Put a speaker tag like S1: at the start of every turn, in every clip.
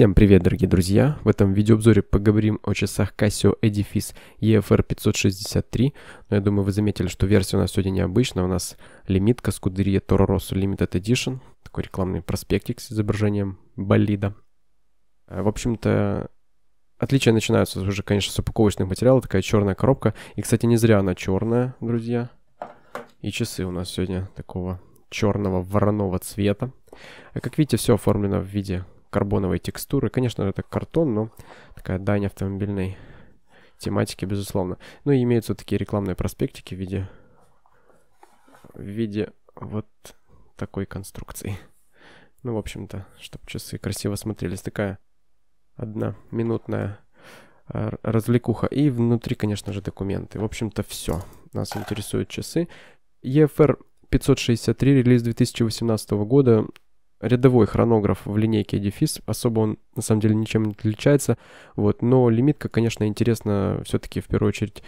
S1: Всем привет, дорогие друзья! В этом видеообзоре поговорим о часах Casio Edifice EFR 563. Но я думаю, вы заметили, что версия у нас сегодня необычная. У нас лимитка Scuderia Toro Rosso Limited Edition. Такой рекламный проспектик с изображением болида. А, в общем-то, отличия начинаются уже, конечно, с упаковочных материалов. Такая черная коробка. И, кстати, не зря она черная, друзья. И часы у нас сегодня такого черного вороного цвета. А, как видите, все оформлено в виде карбоновой текстуры. Конечно, это картон, но такая дань автомобильной тематики, безусловно. Ну и имеются такие рекламные проспектики в виде, в виде вот такой конструкции. Ну, в общем-то, чтобы часы красиво смотрелись. Такая одна минутная а, развлекуха. И внутри, конечно же, документы. В общем-то, все. Нас интересуют часы. EFR 563, релиз 2018 года рядовой хронограф в линейке Edifice особо он на самом деле ничем не отличается, вот, но лимитка, конечно, интересна все-таки в первую очередь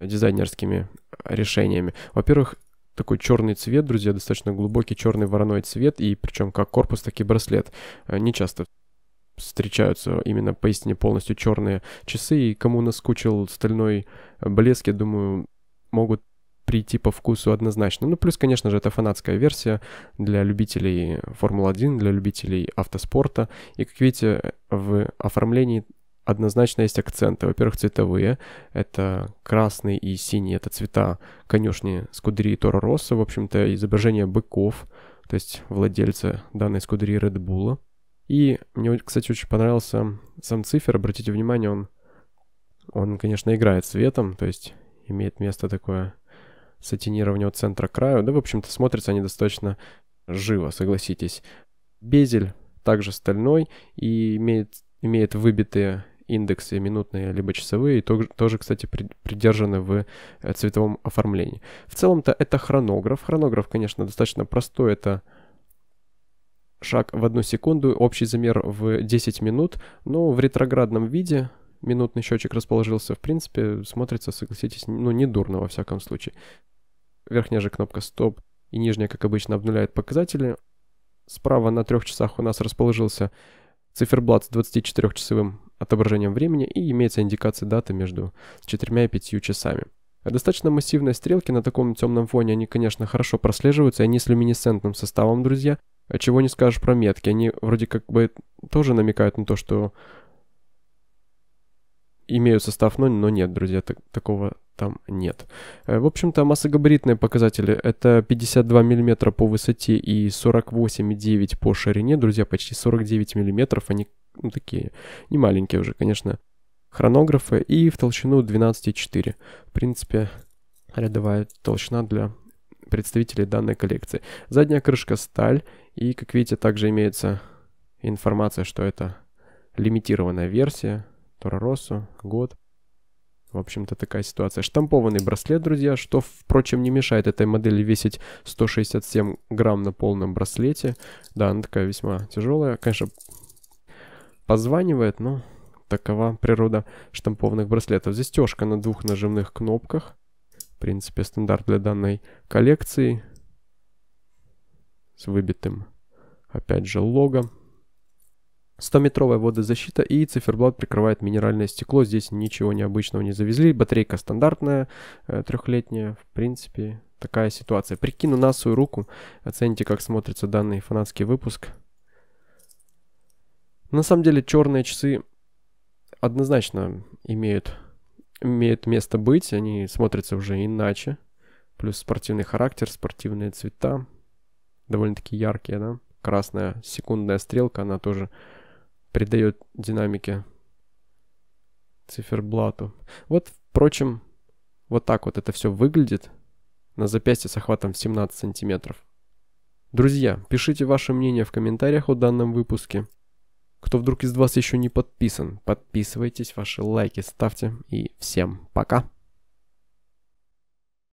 S1: дизайнерскими решениями. Во-первых, такой черный цвет, друзья, достаточно глубокий черный вороной цвет, и причем как корпус, так и браслет. Э, не часто встречаются именно поистине полностью черные часы, и кому наскучил стальной блеск, я думаю, могут прийти по вкусу однозначно. Ну, плюс, конечно же, это фанатская версия для любителей Формулы-1, для любителей автоспорта. И, как видите, в оформлении однозначно есть акценты. Во-первых, цветовые. Это красный и синий. Это цвета конюшни Скудри и Торо Росса. В общем-то, изображение быков, то есть владельца данной Скудри Red Bull. И мне, кстати, очень понравился сам цифер. Обратите внимание, он, он конечно, играет цветом, то есть имеет место такое сатинирования центра краю. Да, в общем-то, смотрятся они достаточно живо, согласитесь. Безель также стальной и имеет, имеет выбитые индексы минутные либо часовые, и тоже, кстати, придержаны в э, цветовом оформлении. В целом-то это хронограф. Хронограф, конечно, достаточно простой. Это шаг в одну секунду, общий замер в 10 минут, но в ретроградном виде минутный счетчик расположился, в принципе, смотрится, согласитесь, ну, не дурно во всяком случае верхняя же кнопка «Стоп» и нижняя, как обычно, обнуляет показатели. Справа на трех часах у нас расположился циферблат с 24-часовым отображением времени и имеется индикация даты между 4 и 5 часами. Достаточно массивные стрелки на таком темном фоне, они, конечно, хорошо прослеживаются, они с люминесцентным составом, друзья. А чего не скажешь про метки, они вроде как бы тоже намекают на то, что имеют состав 0, но нет, друзья, так такого там нет. Э, в общем-то, массогабаритные показатели это 52 мм по высоте и 48,9 по ширине. Друзья, почти 49 мм, они ну, такие не маленькие уже, конечно. Хронографы и в толщину 12,4. В принципе, рядовая толщина для представителей данной коллекции. Задняя крышка сталь и, как видите, также имеется информация, что это лимитированная версия Торосо, год. В общем-то, такая ситуация. Штампованный браслет, друзья, что, впрочем, не мешает этой модели весить 167 грамм на полном браслете. Да, она такая весьма тяжелая. Конечно, позванивает, но такова природа штампованных браслетов. Застежка на двух нажимных кнопках. В принципе, стандарт для данной коллекции. С выбитым, опять же, логом. 100-метровая водозащита и циферблат прикрывает минеральное стекло. Здесь ничего необычного не завезли. Батарейка стандартная, э, трехлетняя. В принципе, такая ситуация. Прикину на свою руку. Оцените, как смотрится данный фанатский выпуск. На самом деле, черные часы однозначно имеют, имеют место быть. Они смотрятся уже иначе. Плюс спортивный характер, спортивные цвета. Довольно-таки яркие, да? Красная секундная стрелка, она тоже придает динамике циферблату. Вот, впрочем, вот так вот это все выглядит на запястье с охватом 17 сантиметров. Друзья, пишите ваше мнение в комментариях о данном выпуске. Кто вдруг из вас еще не подписан, подписывайтесь, ваши лайки ставьте и всем пока!